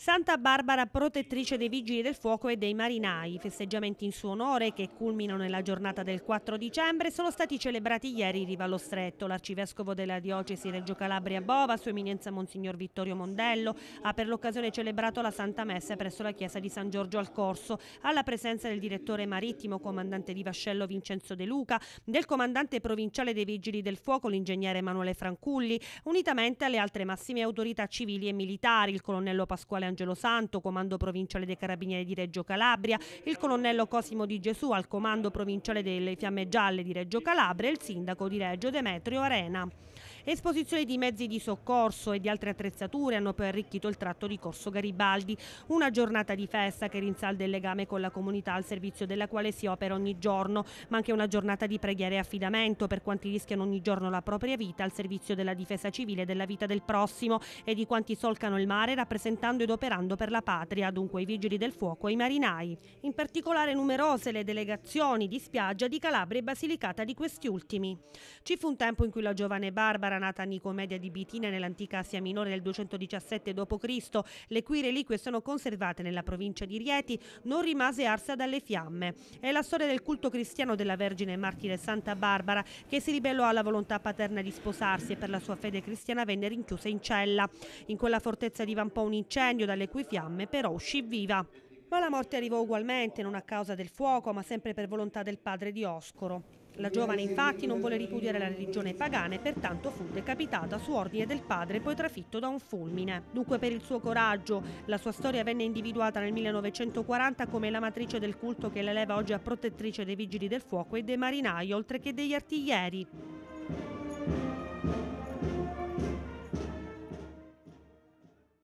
Santa Barbara protettrice dei vigili del fuoco e dei marinai. I festeggiamenti in suo onore, che culminano nella giornata del 4 dicembre, sono stati celebrati ieri in riva allo stretto. L'arcivescovo della diocesi Reggio Calabria Bova, Sua Eminenza Monsignor Vittorio Mondello, ha per l'occasione celebrato la Santa Messa presso la chiesa di San Giorgio al Corso, alla presenza del direttore marittimo comandante di Vascello Vincenzo De Luca, del comandante provinciale dei vigili del fuoco l'ingegnere Emanuele Franculli, unitamente alle altre massime autorità civili e militari, il colonnello Pasquale Angelo Santo, comando provinciale dei Carabinieri di Reggio Calabria, il colonnello Cosimo Di Gesù al comando provinciale delle Fiamme Gialle di Reggio Calabria e il sindaco di Reggio Demetrio Arena. Esposizioni di mezzi di soccorso e di altre attrezzature hanno poi arricchito il tratto di Corso Garibaldi, una giornata di festa che rinsalda il legame con la comunità al servizio della quale si opera ogni giorno, ma anche una giornata di preghiera e affidamento per quanti rischiano ogni giorno la propria vita al servizio della difesa civile e della vita del prossimo e di quanti solcano il mare rappresentando ed operando per la patria, dunque i vigili del fuoco e i marinai. In particolare numerose le delegazioni di spiaggia di Calabria e Basilicata di questi ultimi. Ci fu un tempo in cui la giovane Barbara, nata a Nicomedia di Bitina nell'antica Asia Minore del 217 d.C., le cui reliquie sono conservate nella provincia di Rieti, non rimase arsa dalle fiamme. È la storia del culto cristiano della Vergine Martire Santa Barbara che si ribellò alla volontà paterna di sposarsi e per la sua fede cristiana venne rinchiusa in cella. In quella fortezza divampò un incendio dalle cui fiamme però uscì viva. Ma la morte arrivò ugualmente, non a causa del fuoco, ma sempre per volontà del padre di Oscoro. La giovane infatti non volle ripudiare la religione pagana e pertanto fu decapitata su ordine del padre poi trafitto da un fulmine. Dunque per il suo coraggio la sua storia venne individuata nel 1940 come la matrice del culto che l'eleva oggi a protettrice dei vigili del fuoco e dei marinai oltre che degli artiglieri.